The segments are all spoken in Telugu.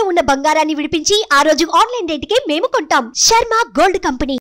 తాకట్టులో ఉన్న బంగారాన్ని విడిపించి ఆ రోజు ఆన్లైన్ రేటుకే మేము కొంటాం శర్మ గోల్డ్ కంపెనీ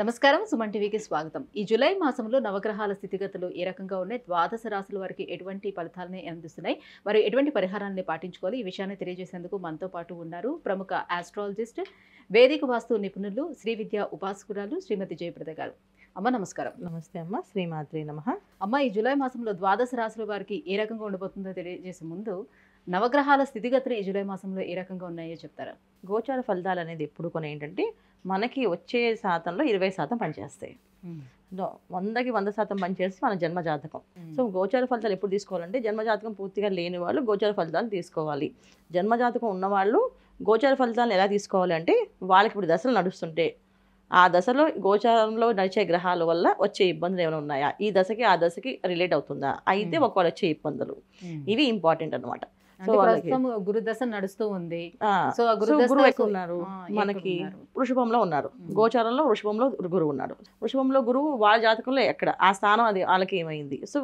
నమస్కారం సుమన్ టీవీకి స్వాగతం ఈ జులై మాసంలో నవగ్రహాల స్థితిగతులు ఏ రకంగా ఉన్నాయి ద్వాదశ రాశుల వారికి ఎటువంటి ఫలితాలని అందిస్తున్నాయి మరియు ఎటువంటి పరిహారాన్ని పాటించుకోవాలి ఈ విషయాన్ని తెలియజేసేందుకు మనతో పాటు ఉన్నారు ప్రముఖ ఆస్ట్రాలజిస్ట్ వేదిక వాస్తు నిపుణులు శ్రీ విద్యా ఉపాసకురాలు శ్రీమతి జయప్రద గారు అమ్మ నమస్కారం నమస్తే అమ్మ శ్రీమాత్రి నమ అమ్మ ఈ జూలై మాసంలో ద్వాదశ రాశుల వారికి ఏ రకంగా ఉండబోతుందో తెలియజేసే ముందు నవగ్రహాల స్థితిగతులు ఈ జూలై మాసంలో ఏ రకంగా ఉన్నాయో చెప్తారా గోచార ఫలితాలు అనేది ఎప్పుడు కొన్ని ఏంటంటే మనకి వచ్చే శాతంలో ఇరవై శాతం పనిచేస్తాయి వందకి వంద శాతం పనిచేస్తే మన జన్మ జాతకం సో గోచార ఫలితాలు ఎప్పుడు తీసుకోవాలంటే జన్మ జాతకం పూర్తిగా లేని వాళ్ళు గోచార ఫలితాలు తీసుకోవాలి జన్మ జాతకం ఉన్నవాళ్ళు గోచార ఫలితాలను ఎలా తీసుకోవాలి అంటే వాళ్ళకి ఇప్పుడు దశలు నడుస్తుంటే ఆ దశలో గోచారంలో నడిచే గ్రహాల వల్ల వచ్చే ఇబ్బందులు ఏమైనా ఉన్నాయా ఈ దశకి ఆ దశకి రిలేట్ అవుతుందా అయితే ఒకవేళ వచ్చే ఇబ్బందులు ఇవి ఇంపార్టెంట్ అనమాట సో గురుదశ నడుస్తూ ఉంది సో గురువు ఉన్నారు మనకి వృషభంలో ఉన్నారు గోచారంలో వృషభంలో గురువు ఉన్నారు వృషభంలో గురువు వాళ్ళ జాతకంలో ఎక్కడ ఆ స్థానం అది వాళ్ళకి ఏమైంది సో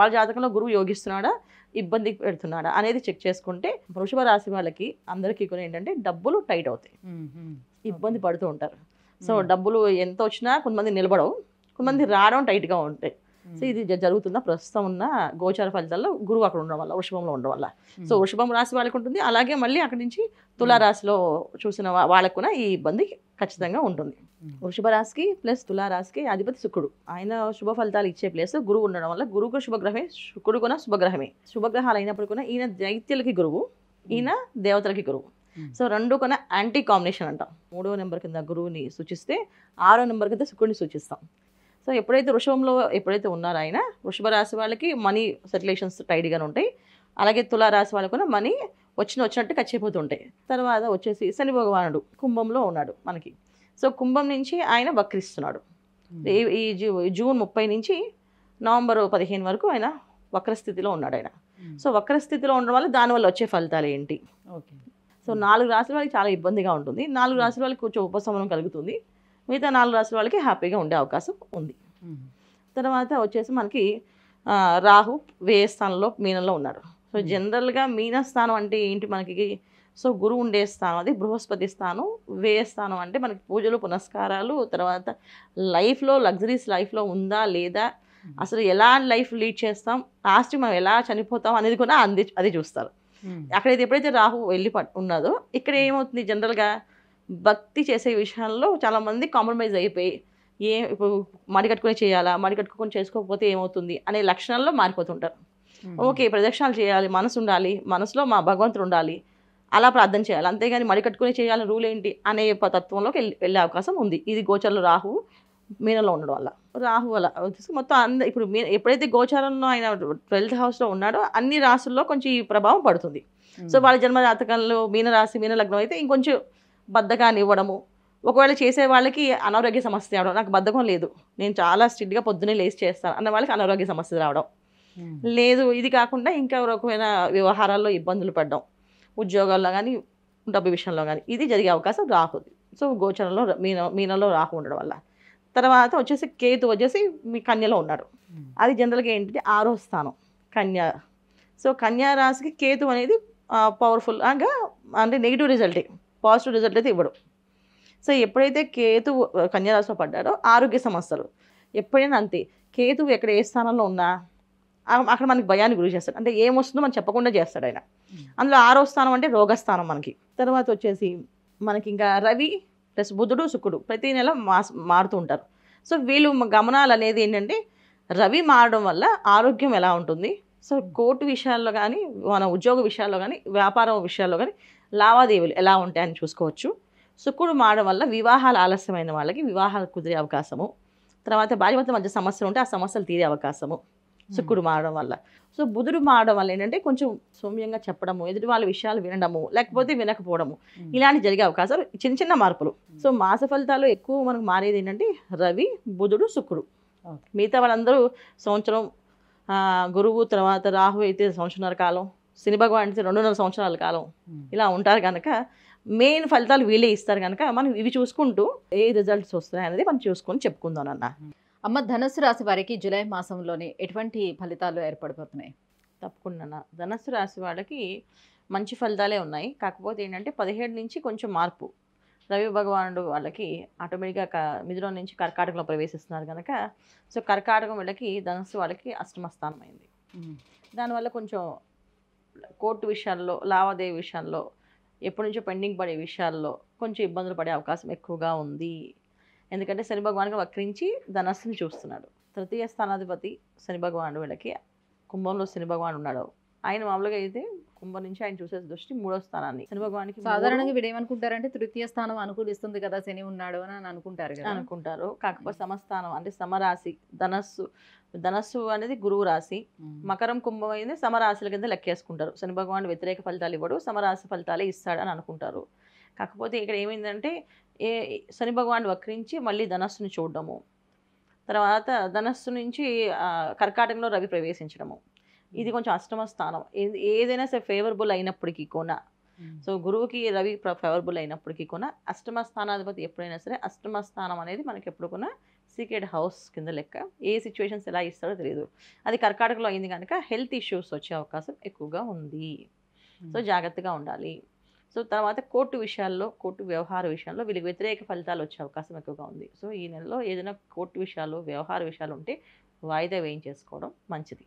వాళ్ళ జాతకంలో గురువు యోగిస్తున్నాడా ఇబ్బంది పెడుతున్నాడా అనేది చెక్ చేసుకుంటే వృషభ రాశి వాళ్ళకి అందరికీ కూడా ఏంటంటే డబ్బులు టైట్ అవుతాయి ఇబ్బంది పడుతూ ఉంటారు సో hmm. డబ్బులు ఎంత వచ్చినా కొంతమంది నిలబడవు కొంతమంది hmm. రావడం టైట్గా ఉంటాయి సో hmm. ఇది జరుగుతున్న ప్రస్తుతం ఉన్న గోచార ఫలితాల్లో గురువు అక్కడ ఉండడం వల్ల వృషభంలో ఉండడం వల్ల సో వృషభం రాశి వాళ్ళకి ఉంటుంది అలాగే మళ్ళీ అక్కడి నుంచి తులారాశిలో చూసిన వాళ్ళకు కూడా ఈ ఇబ్బంది ఖచ్చితంగా ఉంటుంది వృషభ రాశికి ప్లస్ తులారాశికి అధిపతి శుక్రుడు ఆయన శుభ ఫలితాలు ఇచ్చే ప్లేస్ గురువు ఉండడం వల్ల గురువుకు శుభగ్రహమే శుక్రుడు కూడా శుభగ్రహమే శుభగ్రహాలు అయినప్పుడు కూడా ఈయన దైత్యులకి గురువు ఈయన దేవతలకి గురువు Hmm. సో రెండు కొన యాంటీ కాంబినేషన్ అంటాం మూడో నెంబర్ కింద గురువుని సూచిస్తే ఆరో నెంబర్ కింద శుక్రుడిని సూచిస్తాం సో ఎప్పుడైతే వృషభంలో ఎప్పుడైతే ఉన్నారో ఆయన వృషభ రాశి వాళ్ళకి మనీ సర్క్యులేషన్స్ టైడ్గానే ఉంటాయి అలాగే తులారాశి వాళ్ళకు కూడా మనీ వచ్చిన వచ్చినట్టు ఖచ్చిపోతుంటాయి తర్వాత వచ్చేసి శని భగవానుడు కుంభంలో ఉన్నాడు మనకి సో కుంభం నుంచి ఆయన వక్రిస్తున్నాడు hmm. ఈ జూ జూన్ ముప్పై నుంచి నవంబర్ పదిహేను వరకు ఆయన వక్రస్థితిలో ఉన్నాడు ఆయన hmm. సో వక్రస్థితిలో ఉండడం వల్ల దానివల్ల వచ్చే ఫలితాలు ఏంటి సో నాలుగు రాసుల వాళ్ళకి చాలా ఇబ్బందిగా ఉంటుంది నాలుగు రాసుల వాళ్ళకి కొంచెం ఉపశమనం కలుగుతుంది మిగతా నాలుగు రాసుల వాళ్ళకి హ్యాపీగా ఉండే అవకాశం ఉంది తర్వాత వచ్చేసి మనకి రాహు వేయ స్థానంలో మీనంలో ఉన్నారు సో జనరల్గా మీనస్థానం అంటే ఏంటి మనకి సో గురువు ఉండే స్థానం అది బృహస్పతి స్థానం వేయ స్థానం అంటే మనకి పూజలు పునస్కారాలు తర్వాత లైఫ్లో లగ్జరీస్ లైఫ్లో ఉందా లేదా అసలు ఎలా లైఫ్ లీడ్ చేస్తాం లాస్ట్ మనం ఎలా చనిపోతాం అనేది కూడా అంది అది చూస్తారు Hmm. అక్కడైతే ఎప్పుడైతే రాహు వెళ్ళి ఉన్నదో ఇక్కడ hmm. ఏమవుతుంది జనరల్గా భక్తి చేసే విషయాల్లో చాలామంది కాంప్రమైజ్ అయిపోయి ఏ ఇప్పుడు మడి కట్టుకుని చేయాలా మడి కట్టుకుని చేసుకోకపోతే ఏమవుతుంది అనే లక్షణాల్లో మారిపోతుంటారు hmm. ఓకే ప్రదక్షిణాలు చేయాలి మనసు ఉండాలి మనసులో మా భగవంతుడు ఉండాలి అలా ప్రార్థన చేయాలి అంతేగాని మడి కట్టుకుని చేయాలని రూల్ ఏంటి అనే తత్వంలోకి వెళ్ళి వెళ్ళే అవకాశం ఉంది ఇది గోచరులు రాహు మీనంలో ఉండడం వల్ల రాహు వల్ల మొత్తం అంద ఇప్పుడు మీ ఎప్పుడైతే గోచారంలో ఆయన ట్వెల్త్ హౌస్లో ఉన్నాడో అన్ని రాసుల్లో కొంచెం ఈ ప్రభావం పడుతుంది సో వాళ్ళ జన్మ జాతకంలో మీనరాశి మీన లగ్నం అయితే ఇంకొంచెం బద్ధకాన్ని ఇవ్వడము ఒకవేళ చేసే వాళ్ళకి అనారోగ్య సమస్య రావడం నాకు బద్ధకం లేదు నేను చాలా స్ట్రిక్ట్గా పొద్దునే లేచి చేస్తాను అన్న వాళ్ళకి అనారోగ్య సమస్య రావడం లేదు ఇది కాకుండా ఇంకా రకమైన వ్యవహారాల్లో ఇబ్బందులు పడడం ఉద్యోగాల్లో కానీ డబ్బు విషయంలో కానీ ఇది జరిగే అవకాశం రాకుది సో గోచరంలో మీన మీనలో రాకు ఉండడం వల్ల తర్వాత వచ్చేసి కేతు వచ్చేసి మీ కన్యలో ఉన్నాడు అది జనరల్గా ఏంటంటే ఆరో స్థానం కన్య సో కన్యా రాశికి కేతు అనేది పవర్ఫుల్గా అంటే నెగిటివ్ రిజల్టే పాజిటివ్ రిజల్ట్ అయితే ఇవ్వడు సో ఎప్పుడైతే కేతు రాశిలో పడ్డాడో ఆరోగ్య సమస్యలు ఎప్పుడైనా అంతే కేతు ఎక్కడ ఏ స్థానంలో ఉన్నా అక్కడ మనకి భయాన్ని గురి చేస్తాడు అంటే ఏమొస్తుందో మనం చెప్పకుండా చేస్తాడు ఆయన అందులో ఆరో స్థానం అంటే రోగస్థానం మనకి తర్వాత వచ్చేసి మనకి ఇంకా రవి ప్లస్ బుధుడు శుకుడు ప్రతి నెల మాస్ మారుతూ ఉంటారు సో వీళ్ళు గమనాలు అనేది ఏంటంటే రవి మారడం వల్ల ఆరోగ్యం ఎలా ఉంటుంది సో కోర్టు విషయాల్లో కానీ మన ఉద్యోగ విషయాల్లో కానీ వ్యాపారం విషయాల్లో కానీ లావాదేవీలు ఎలా ఉంటాయని చూసుకోవచ్చు శుక్రుడు మారడం వల్ల వివాహాలు ఆలస్యమైన వాళ్ళకి వివాహాలు కుదిరే అవకాశము తర్వాత భార్యమత మధ్య సమస్యలు ఉంటే ఆ సమస్యలు తీరే అవకాశము శుక్రుడు మారడం వల్ల సో బుధుడు మారడం వల్ల ఏంటంటే కొంచెం సౌమ్యంగా చెప్పడము ఎదుటి వాళ్ళ విషయాలు వినడము లేకపోతే వినకపోవడము ఇలాంటి జరిగే అవకాశాలు చిన్న చిన్న మార్పులు సో మాస ఫలితాలు ఎక్కువ మనకు మారేది ఏంటంటే రవి బుధుడు శుక్రుడు మిగతా వాళ్ళందరూ సంవత్సరం గురువు తర్వాత రాహు అయితే సంవత్సరాల కాలం శని భగవాన్ అయితే రెండున్నర సంవత్సరాల కాలం ఇలా ఉంటారు కనుక మెయిన్ ఫలితాలు వీళ్ళే ఇస్తారు కనుక మనం ఇవి చూసుకుంటూ ఏ రిజల్ట్స్ వస్తాయి అనేది మనం చూసుకొని చెప్పుకుందాం అన్న అమ్మ ధనస్సు రాశి వారికి జూలై మాసంలోనే ఎటువంటి ఫలితాలు ఏర్పడిపోతున్నాయి తప్పకుండా ధనస్సు రాశి వాళ్ళకి మంచి ఫలితాలే ఉన్నాయి కాకపోతే ఏంటంటే పదిహేడు నుంచి కొంచెం మార్పు రవి భగవానుడు వాళ్ళకి ఆటోమేటిక్గా క నుంచి కర్కాటకంలో ప్రవేశిస్తున్నారు కనుక సో కర్కాటకం వీళ్ళకి ధనస్సు వాళ్ళకి అష్టమస్థానం అయింది దానివల్ల కొంచెం కోర్టు విషయాల్లో లావాదేవీ విషయాల్లో ఎప్పటి నుంచో పెండింగ్ పడే విషయాల్లో కొంచెం ఇబ్బందులు పడే అవకాశం ఎక్కువగా ఉంది ఎందుకంటే శని భగవానికి వక్రించి ధనస్సుని చూస్తున్నాడు తృతీయ స్థానాధిపతి శని భగవానుడు వీళ్ళకి కుంభంలో శని భగవాన్ ఉన్నాడు ఆయన మామూలుగా అయితే కుంభం నుంచి ఆయన చూసే దృష్టి మూడో స్థానాన్ని శని భగవానికి సాధారణంగా వీడు ఏమనుకుంటారంటే తృతీయ స్థానం అనుకూలిస్తుంది కదా శని ఉన్నాడు అని అనుకుంటారు అనుకుంటారు కాకపోతే సమస్థానం అంటే సమరాశి ధనస్సు ధనస్సు అనేది గురువు రాశి మకరం కుంభం అనేది సమరాశుల కింద లెక్కేసుకుంటారు శని భగవాన్ వ్యతిరేక ఫలితాలు ఇవ్వడు సమరాశి ఫలితాలే ఇస్తాడు అని అనుకుంటారు కాకపోతే ఇక్కడ ఏమైందంటే ఏ శని భగవాన్ వక్రించి మళ్ళీ ధనస్సుని చూడడము తర్వాత ధనస్సు నుంచి కర్కాటకంలో రవి ప్రవేశించడము ఇది కొంచెం అష్టమ స్థానం ఏదైనా సరే ఫేవరబుల్ అయినప్పటికీ కూడా సో గురువుకి రవి ఫేవరబుల్ అయినప్పటికీ కూడా అష్టమ స్థానాధిపతి ఎప్పుడైనా సరే అష్టమ స్థానం అనేది మనకి ఎప్పుడు కూడా సీక్రెట్ హౌస్ కింద లెక్క ఏ సిచ్యువేషన్స్ ఎలా ఇస్తాడో తెలియదు అది కర్కాటకలో అయింది కనుక హెల్త్ ఇష్యూస్ వచ్చే అవకాశం ఎక్కువగా ఉంది సో జాగ్రత్తగా ఉండాలి సో తర్వాత కోర్టు విషయాల్లో కోర్టు వ్యవహార విషయంలో వీళ్ళకి వ్యతిరేక ఫలితాలు వచ్చే అవకాశం ఎక్కువగా ఉంది సో ఈ నెలలో ఏదైనా కోర్టు విషయాలు వ్యవహార విషయాలు ఉంటే వాయిదా వేయించేసుకోవడం మంచిది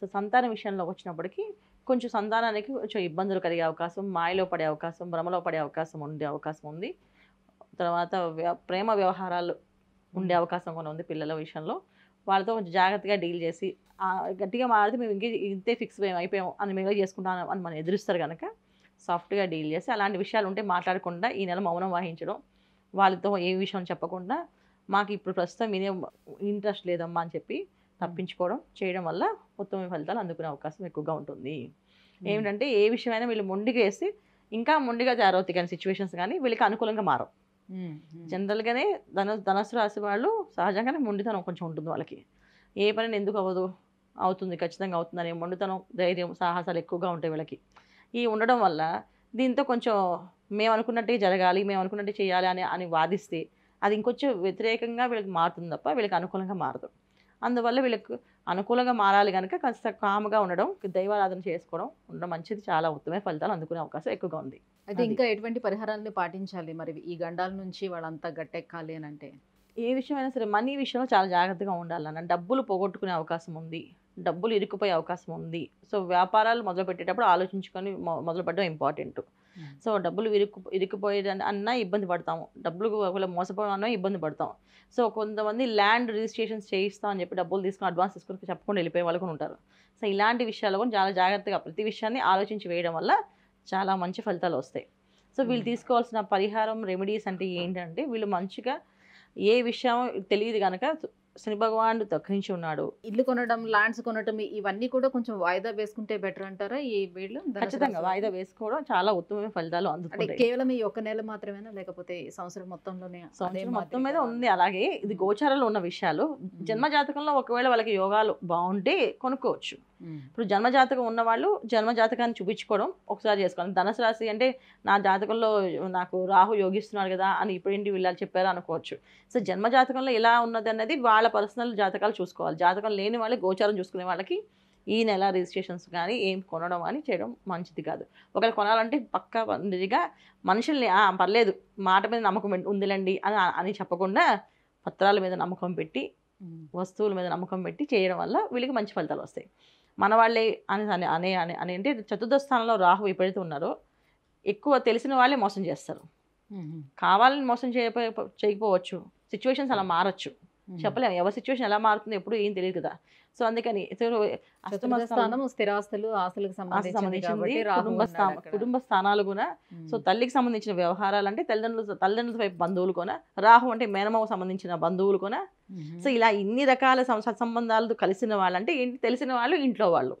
సో సంతాన విషయంలో వచ్చినప్పటికీ కొంచెం సంతానానికి కొంచెం ఇబ్బందులు కలిగే అవకాశం మాయలో పడే అవకాశం భ్రమలో పడే అవకాశం ఉండే అవకాశం ఉంది తర్వాత ప్రేమ వ్యవహారాలు ఉండే అవకాశం కూడా ఉంది పిల్లల విషయంలో వాళ్ళతో కొంచెం జాగ్రత్తగా డీల్ చేసి గట్టిగా మారితే మేము ఇంకే ఇంతే ఫిక్స్ అయిపోయాము అని మేము చేసుకుంటాం అని మనం ఎదురుస్తారు కనుక సాఫ్ట్గా డీల్ చేసి అలాంటి విషయాలు ఉంటే మాట్లాడకుండా ఈ నెల మౌనం వహించడం వాళ్ళతో ఏ విషయం చెప్పకుండా మాకు ఇప్పుడు ప్రస్తుతం ఇదే ఇంట్రెస్ట్ లేదమ్మా అని చెప్పి తప్పించుకోవడం చేయడం వల్ల ఉత్తమ ఫలితాలు అందుకునే అవకాశం ఎక్కువగా ఉంటుంది ఏమిటంటే ఏ విషయమైనా వీళ్ళు మొండిగా వేసి ఇంకా మొండిగా జారవుతాయి కానీ సిచ్యువేషన్స్ కానీ వీళ్ళకి అనుకూలంగా మారవు జనరల్గానే ధన ధనస్సు రాసి వాళ్ళు సహజంగానే మొండితనం కొంచెం ఉంటుంది వాళ్ళకి ఏ పని ఎందుకు అవ్వదు అవుతుంది ఖచ్చితంగా అవుతుందని మొండితనం ధైర్యం సాహసాలు ఎక్కువగా ఉంటాయి వీళ్ళకి ఈ ఉండడం వల్ల దీంతో కొంచెం మేము అనుకున్నట్టే జరగాలి మేము అనుకున్నట్టే చేయాలి అని అని వాదిస్తే అది ఇంకొంచెం వ్యతిరేకంగా వీళ్ళకి మారుతుంది తప్ప వీళ్ళకి అనుకూలంగా మారదు అందువల్ల వీళ్ళకి అనుకూలంగా మారాలి కనుక కాస్త కామ్గా ఉండడం దైవారాధన చేసుకోవడం ఉండడం మంచిది చాలా ఉత్తమే ఫలితాలు అందుకునే అవకాశం ఎక్కువగా ఉంది అయితే ఇంకా ఎటువంటి పరిహారాన్ని పాటించాలి మరి ఈ గండాల నుంచి వాళ్ళంతా గట్టెక్కాలి అని అంటే ఏ విషయమైనా సరే మనీ విషయంలో చాలా జాగ్రత్తగా ఉండాలన్న డబ్బులు పోగొట్టుకునే అవకాశం ఉంది డబ్బులు ఇరుక్కుపోయే అవకాశం ఉంది సో వ్యాపారాలు మొదలుపెట్టేటప్పుడు ఆలోచించుకొని మొదలుపెట్టడం ఇంపార్టెంట్ hmm. సో డబ్బులు ఇరుక్కు ఇరుక్కుపోయేదాన్ని అన్నా ఇబ్బంది పడతాము డబ్బులు ఒకవేళ మోసపోవడం ఇబ్బంది పడతాం సో కొంతమంది ల్యాండ్ రిజిస్ట్రేషన్స్ చేయిస్తాం అని చెప్పి డబ్బులు తీసుకుని అడ్వాన్స్ తీసుకుని చెప్పకుండా వెళ్ళిపోయే వాళ్ళు కూడా ఉంటారు సో ఇలాంటి విషయాలు కూడా చాలా జాగ్రత్తగా ప్రతి విషయాన్ని ఆలోచించి వేయడం వల్ల చాలా మంచి ఫలితాలు వస్తాయి సో వీళ్ళు hmm. తీసుకోవాల్సిన పరిహారం రెమెడీస్ అంటే ఏంటంటే వీళ్ళు మంచిగా ఏ విషయం తెలియదు కనుక శని భగవానుడు తగ్గించి ఉన్నాడు ఇల్లు కొనడం ల్యాండ్స్ కొనడం ఇవన్నీ కూడా కొంచెం వాయిదా వేసుకుంటే బెటర్ అంటారా ఈ వీళ్ళు ఖచ్చితంగా వాయిదా వేసుకోవడం చాలా ఉత్తమమైన ఫలితాలు అందుతుంది కేవలం ఈ ఒక్క నెల మాత్రమేనా లేకపోతే సంవత్సరం మొత్తంలోనే సంవత్సరం మొత్తం మీద ఉంది అలాగే ఇది గోచారాలు ఉన్న విషయాలు జన్మ జాతకంలో ఒకవేళ వాళ్ళకి యోగాలు బాగుంటే కొనుక్కోవచ్చు ఇప్పుడు జన్మజాతకం ఉన్నవాళ్ళు జన్మజాతకాన్ని చూపించుకోవడం ఒకసారి చేసుకోవాలి ధనసు రాశి అంటే నా జాతకంలో నాకు రాహు యోగిస్తున్నాడు కదా అని ఇప్పుడేంటి వీళ్ళు చెప్పారు అనుకోవచ్చు సో జన్మజాతకంలో ఎలా ఉన్నది అన్నది వాళ్ళ పర్సనల్ జాతకాలు చూసుకోవాలి జాతకం లేని వాళ్ళే గోచారం చూసుకునే వాళ్ళకి ఈ నెల రిజిస్ట్రేషన్స్ కానీ ఏం కొనడం అని చేయడం మంచిది కాదు ఒకవేళ కొనాలంటే పక్క పందిరిగా మనుషుల్ని పర్లేదు మాట మీద నమ్మకం ఉందిలేండి అని అని చెప్పకుండా పత్రాల మీద నమ్మకం పెట్టి వస్తువుల మీద నమ్మకం పెట్టి చేయడం వల్ల వీళ్ళకి మంచి ఫలితాలు వస్తాయి మన వాళ్ళే అని అని అనే అని అని అంటే చతుర్థ స్థానంలో రాహు ఎప్పుడైతే ఉన్నారో ఎక్కువ తెలిసిన వాళ్ళే మోసం చేస్తారు కావాలని మోసం చేయపోయే చేయకపోవచ్చు సిచ్యువేషన్స్ అలా మారచ్చు చెప్పలేము ఎవరి సిచ్యువేషన్ ఎలా మారుతుంది ఎప్పుడు ఏం తెలియదు కదా సో అందుకని స్థిరాస్తులు ఆస్తులకు సంబంధించింది కుటుంబ కుటుంబ స్థానాలు కూడా సో తల్లికి సంబంధించిన వ్యవహారాలు అంటే తల్లిదండ్రులు తల్లిదండ్రుల వైపు బంధువులు కూడా రాహు అంటే మేనమావకు సంబంధించిన బంధువులు కూడా సో ఇలా ఇన్ని రకాల సంబంధాలు కలిసిన వాళ్ళు అంటే ఏంటి తెలిసిన వాళ్ళు ఇంట్లో వాళ్ళు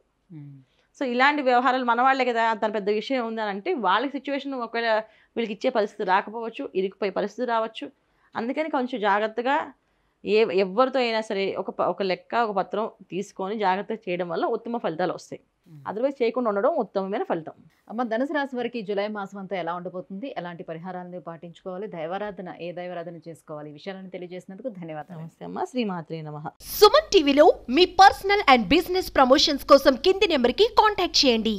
సో ఇలాంటి వ్యవహారాలు మన వాళ్ళే కదా తన పెద్ద విషయం ఉందని అంటే వాళ్ళకి సిచ్యువేషన్ ఒకవేళ వీళ్ళకి ఇచ్చే పరిస్థితి రాకపోవచ్చు ఇరికిపోయే పరిస్థితి రావచ్చు అందుకని కొంచెం జాగ్రత్తగా ఏ ఎవరితో అయినా సరే ఒక ఒక లెక్క ఒక పత్రం తీసుకొని జాగ్రత్తగా చేయడం వల్ల ఉత్తమ ఫలితాలు వస్తాయి అదర్వైజ్ చేయకుండా ఉండడం ఉత్తమమైన ఫలితం అమ్మ ధనుసు రాశి వారికి జూలై మాసం అంతా ఎలా ఉండబోతుంది ఎలాంటి పరిహారాలను పాటించుకోవాలి దైవారాధన ఏ దైవారాధన చేసుకోవాలి విషయాలను తెలియజేసినందుకు ధన్యవాదాలు నమస్తే అమ్మ శ్రీమాత్రే నమ సుమన్ టీవీలో మీ పర్సనల్ అండ్ బిజినెస్ ప్రమోషన్స్ కోసం కింది నెంబర్ కి కాంటాక్ట్ చేయండి